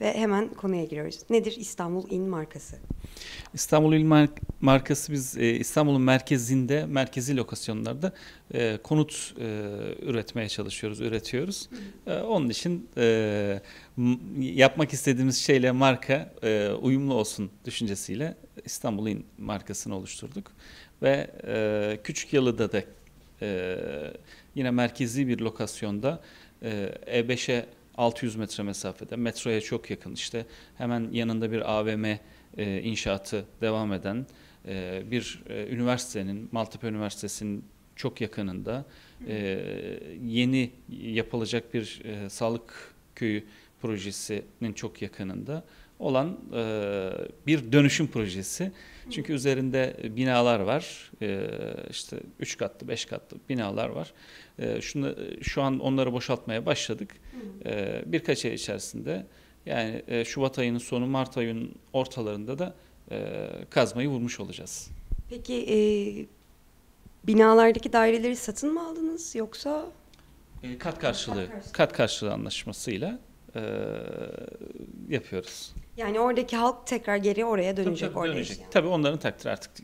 Ve hemen konuya giriyoruz. Nedir İstanbul İn markası? İstanbul İn markası biz e, İstanbul'un merkezinde, merkezi lokasyonlarda e, konut e, üretmeye çalışıyoruz, üretiyoruz. onun için yapmak istediğimiz şeyle marka uyumlu olsun düşüncesiyle İstanbul İn markasını oluşturduk. Ve küçük yalıda da yine merkezi bir lokasyonda e, E5'e 600 metre mesafede metroya çok yakın işte hemen yanında bir AVM e, inşaatı devam eden e, bir e, üniversitenin Maltepe Üniversitesi'nin çok yakınında e, yeni yapılacak bir e, sağlık köyü projesinin çok yakınında olan e, bir dönüşüm projesi. Çünkü üzerinde binalar var. E, işte üç katlı, beş katlı binalar var. E, şunu, şu an onları boşaltmaya başladık. E, birkaç ay içerisinde yani e, Şubat ayının sonu Mart ayının ortalarında da e, kazmayı vurmuş olacağız. Peki e, binalardaki daireleri satın mı aldınız yoksa? E, kat karşılığı, kat karşılığı, kat karşılığı anlaşmasıyla e, yapıyoruz. Yani oradaki halk tekrar geri oraya dönecek. Tabii, tabii, dönecek. Yaşayan. tabii onların takdiri artık. Hı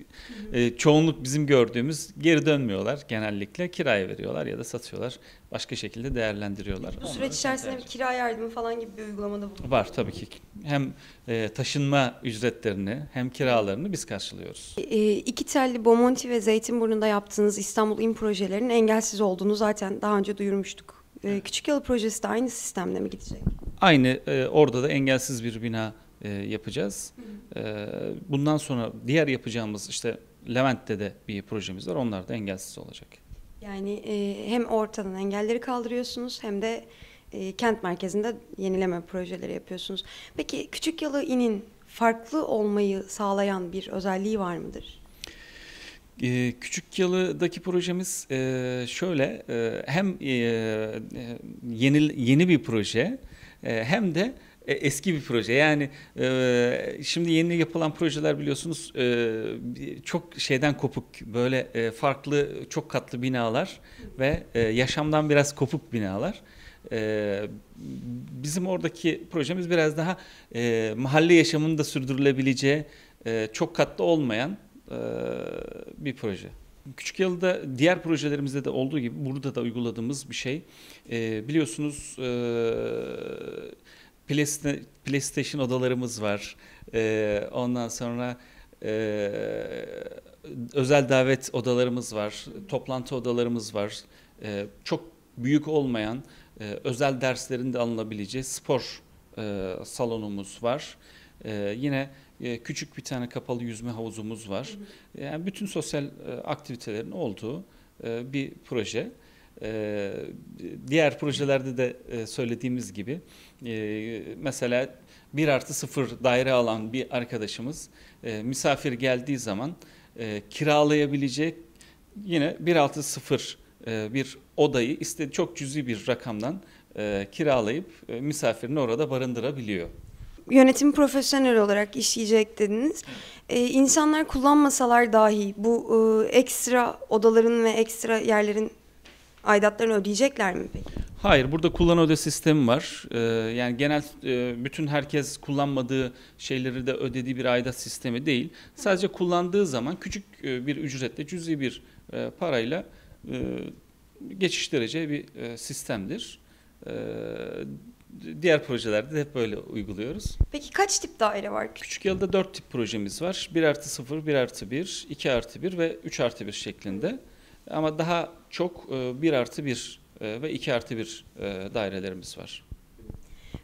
hı. E, çoğunluk bizim gördüğümüz geri dönmüyorlar genellikle. Kiraya veriyorlar ya da satıyorlar. Başka şekilde değerlendiriyorlar. Bu süreç içerisinde bir kira yardımı falan gibi bir uygulamada bulunuyor. Var tabii ki. Hem e, taşınma ücretlerini hem kiralarını biz karşılıyoruz. E, e, iki telli Bomonti ve Zeytinburnu'nda yaptığınız İstanbul İm projelerinin engelsiz olduğunu zaten daha önce duyurmuştuk. E, Küçük Yalı projesi de aynı sistemle mi gidecek? Aynı e, orada da engelsiz bir bina e, yapacağız. E, bundan sonra diğer yapacağımız işte Levent'te de bir projemiz var. Onlar da engelsiz olacak. Yani e, hem ortadan engelleri kaldırıyorsunuz hem de e, kent merkezinde yenileme projeleri yapıyorsunuz. Peki küçük yalı inin farklı olmayı sağlayan bir özelliği var mıdır? Ee, Küçük Yalı'daki projemiz e, şöyle e, hem e, e yeni yeni bir proje e, hem de e, eski bir proje. Yani e, şimdi yeni yapılan projeler biliyorsunuz e, çok şeyden kopuk böyle farklı çok katlı binalar ve yaşamdan biraz kopuk binalar. bizim oradaki projemiz biraz daha mahalle yaşamının da sürdürülebileceği çok katlı olmayan bir proje. Küçük yılda diğer projelerimizde de olduğu gibi burada da uyguladığımız bir şey. E, biliyorsunuz e, PlayStation odalarımız var. Ee, ondan sonra e, özel davet odalarımız var, toplantı odalarımız var. Ee, çok büyük olmayan e, özel derslerin de alınabileceği spor e, salonumuz var. Ee, yine küçük bir tane kapalı yüzme havuzumuz var. Yani bütün sosyal aktivitelerin olduğu bir proje. Ee, diğer projelerde de e, söylediğimiz gibi e, mesela 1 artı 0 daire alan bir arkadaşımız e, misafir geldiği zaman kiralayabilecek yine 1 artı 0 bir odayı istedi çok cüzi bir rakamdan kiralayıp misafirini orada barındırabiliyor yönetim profesyonel olarak işleyecek dediniz. Ee, insanlar kullanmasalar dahi bu e, ekstra odaların ve ekstra yerlerin aidatlarını ödeyecekler mi peki? Hayır, burada kullan öde sistemi var. Ee, yani genel e, bütün herkes kullanmadığı şeyleri de ödediği bir aidat sistemi değil. Sadece kullandığı zaman küçük e, bir ücretle, cüzi bir e, parayla e, geçiştireceği bir e, sistemdir. E, diğer projelerde de hep böyle uyguluyoruz. Peki kaç tip daire var? Küçük yılda dört tip projemiz var. 1 artı 0, 1 artı 1, 2 artı 1 ve 3 artı 1 şeklinde. Hı ama daha çok e, bir artı bir e, ve iki artı bir e, dairelerimiz var.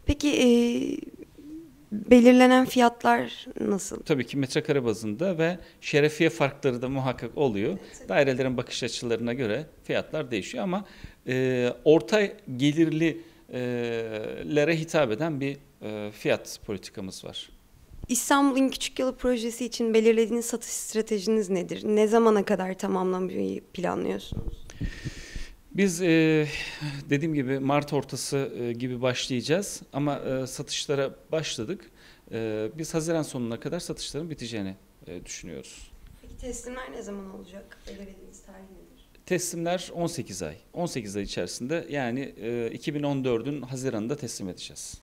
Peki e, belirlenen fiyatlar nasıl? Tabii ki metrekare bazında ve şerefiye farkları da muhakkak oluyor. Evet. Dairelerin bakış açılarına göre fiyatlar değişiyor ama e, orta gelirlilere hitap eden bir e, fiyat politikamız var. İstanbul'un küçük Yolu projesi için belirlediğiniz satış stratejiniz nedir? Ne zamana kadar tamamlamayı planlıyorsunuz? Biz e, dediğim gibi Mart ortası e, gibi başlayacağız ama e, satışlara başladık. E, biz Haziran sonuna kadar satışların biteceğini e, düşünüyoruz. Peki teslimler ne zaman olacak? Belirlediğiniz tarih nedir? Teslimler 18 ay. 18 ay içerisinde yani e, 2014'ün Haziranında teslim edeceğiz.